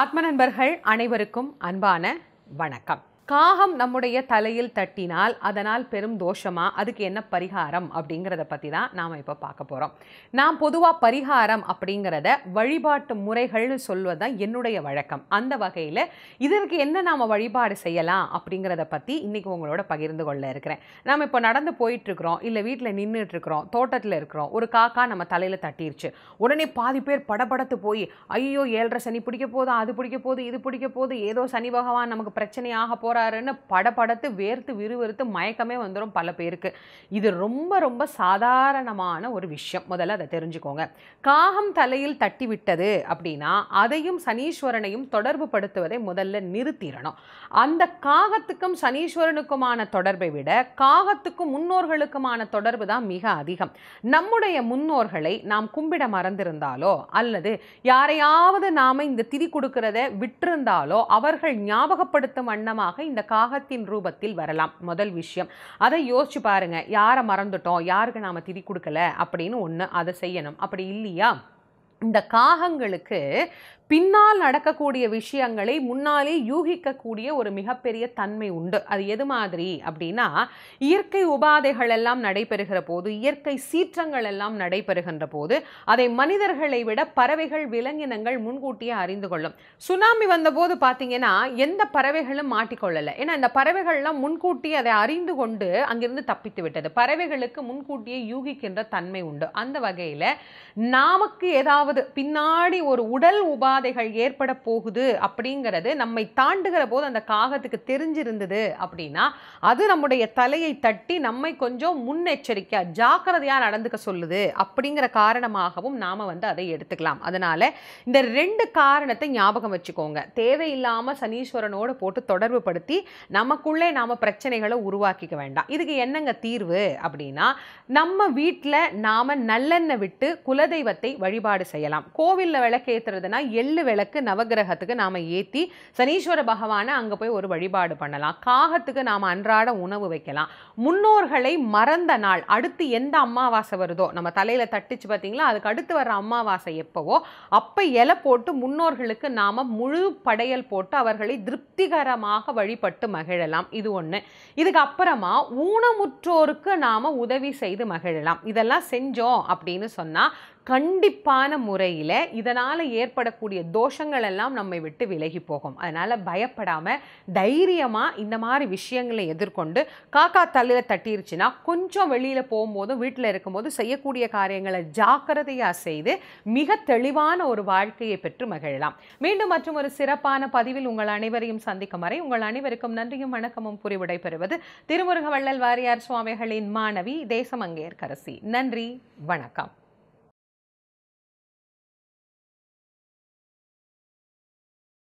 ஆத்ம நண்பர்கள் அனைவருக்கும் அன்பான வணக்கம் காகம் நம்முடைய தலையில் தட்டினால் அதனால் பெரும் தோஷமா அதுக்கு என்ன பரிகாரம் அப்படிங்கிறத பற்றி தான் நாம் இப்போ பார்க்க போகிறோம் நான் பொதுவாக பரிகாரம் அப்படிங்கிறத வழிபாட்டு முறைகள்னு சொல்வது தான் என்னுடைய வழக்கம் அந்த வகையில் இதற்கு என்ன நாம் வழிபாடு செய்யலாம் அப்படிங்கிறத பற்றி இன்றைக்கி உங்களோட பகிர்ந்து கொள்ள இருக்கிறேன் நாம் இப்போ நடந்து போயிட்டுருக்குறோம் இல்லை வீட்டில் நின்றுட்டுருக்குறோம் தோட்டத்தில் இருக்கிறோம் ஒரு காக்கா நம்ம தலையில் தட்டிருச்சு உடனே பாதி பேர் படபடத்து போய் ஐயோ ஏழரை சனி பிடிக்க போதும் அது பிடிக்க போதும் இது பிடிக்க போதும் ஏதோ சனி பகவான் நமக்கு பிரச்சனையாக போ போகிறாருன்னு படபடத்து வேர்த்து விறுவிறுத்து மயக்கமே வந்துடும் பல பேருக்கு இது ரொம்ப ரொம்ப சாதாரணமான ஒரு விஷயம் முதல்ல அதை தெரிஞ்சுக்கோங்க காகம் தலையில் தட்டி விட்டது அப்படின்னா அதையும் சனீஸ்வரனையும் தொடர்பு படுத்துவதை முதல்ல நிறுத்திடணும் அந்த காகத்துக்கும் சனீஸ்வரனுக்குமான தொடர்பை விட காகத்துக்கும் முன்னோர்களுக்குமான தொடர்பு தான் மிக அதிகம் நம்முடைய முன்னோர்களை நாம் கும்பிட மறந்திருந்தாலோ அல்லது யாரையாவது நாம இந்த திதி கொடுக்கிறத விட்டிருந்தாலோ அவர்கள் ஞாபகப்படுத்தும் வண்ணமாக இந்த காகத்தின் ரூபத்தில் வரலாம் முதல் விஷயம் அதை யோசிச்சு பாருங்க யாரை மறந்துட்டோம் யாருக்கு நாம திதி கொடுக்கல அப்படின்னு ஒன்று அதை செய்யணும் அப்படி இல்லையா இந்த காகங்களுக்கு பின்னால் நடக்கக்கூடிய விஷயங்களை முன்னாலே யூகிக்கக்கூடிய ஒரு மிகப்பெரிய தன்மை உண்டு அது எது மாதிரி அப்படின்னா இயற்கை உபாதைகள் எல்லாம் நடைபெறுகிற போது இயற்கை சீற்றங்கள் எல்லாம் நடைபெறுகின்ற போது அதை மனிதர்களை விட பறவைகள் விலங்கினங்கள் முன்கூட்டியே அறிந்து கொள்ளும் சுனாமி வந்தபோது பார்த்தீங்கன்னா எந்த பறவைகளும் மாட்டிக்கொள்ளலை ஏன்னா இந்த பறவைகள்லாம் முன்கூட்டியே அதை அறிந்து கொண்டு அங்கிருந்து தப்பித்து விட்டது பறவைகளுக்கு முன்கூட்டியே யூகிக்கின்ற தன்மை உண்டு அந்த வகையில் நமக்கு ஏதாவது பின்னாடி ஒரு உடல் உபாதை பாதைகள் ஏற்பட போகுது அப்படிங்கிறது நம்மை தாண்டுகிற போது அந்த காகத்துக்கு தெரிஞ்சிருந்தது அப்படின்னா அது நம்முடைய தலையை தட்டி நம்மை கொஞ்சம் முன்னெச்சரிக்கையாக ஜாக்கிரதையாக நடந்துக்க சொல்லுது அப்படிங்கிற காரணமாகவும் நாம் வந்து அதை எடுத்துக்கலாம் அதனால் இந்த ரெண்டு காரணத்தை ஞாபகம் வச்சுக்கோங்க தேவையில்லாமல் சனீஸ்வரனோடு போட்டு தொடர்பு படுத்தி நமக்குள்ளே நாம் பிரச்சனைகளை உருவாக்கிக்க வேண்டாம் இதுக்கு என்னங்க தீர்வு அப்படின்னா நம்ம வீட்டில் நாம் நல்லெண்ணெய் விட்டு குலதெய்வத்தை வழிபாடு செய்யலாம் கோவிலில் விளக்கேற்றுறதுனா எல்லாம் வெள்ளு விளக்கு நவகிரகத்துக்கு நாம் ஏற்றி சனீஸ்வர பகவானை அங்கே போய் ஒரு வழிபாடு பண்ணலாம் காகத்துக்கு நாம் அன்றாட உணவு வைக்கலாம் முன்னோர்களை மறந்த நாள் அடுத்து எந்த அம்மாவாசை வருதோ நம்ம தலையில் தட்டிச்சு பார்த்தீங்களா அதுக்கு அடுத்து வர அம்மாவாசை எப்போவோ அப்போ இலை போட்டு முன்னோர்களுக்கு நாம் முழு படையல் போட்டு அவர்களை திருப்திகரமாக வழிபட்டு மகிழலாம் இது ஒன்று இதுக்கு அப்புறமா ஊனமுற்றோருக்கு நாம் உதவி செய்து மகிழலாம் இதெல்லாம் செஞ்சோம் அப்படின்னு சொன்னால் கண்டிப்பான முறையில் இதனால் ஏற்படக்கூடிய தோஷங்கள் எல்லாம் நம்மை விட்டு விலகி போகும் அதனால் பயப்படாமல் தைரியமாக இந்த மாதிரி விஷயங்களை எதிர்கொண்டு காக்கா தள்ளில தட்டிருச்சுன்னா கொஞ்சம் வெளியில் போகும்போதும் வீட்டில் இருக்கும்போது செய்யக்கூடிய காரியங்களை ஜாக்கிரதையாக செய்து மிக தெளிவான ஒரு வாழ்க்கையை பெற்று மகிழலாம் மீண்டும் மற்றும் ஒரு சிறப்பான பதிவில் உங்கள் அனைவரையும் சந்திக்கும் வரை உங்கள் அனைவருக்கும் நன்றியும் வணக்கமும் புரிவிடை பெறுவது திருமுருக வள்ளல் வாரியார் சுவாமிகளின் மாணவி தேசமங்கேற்கரசி நன்றி வணக்கம்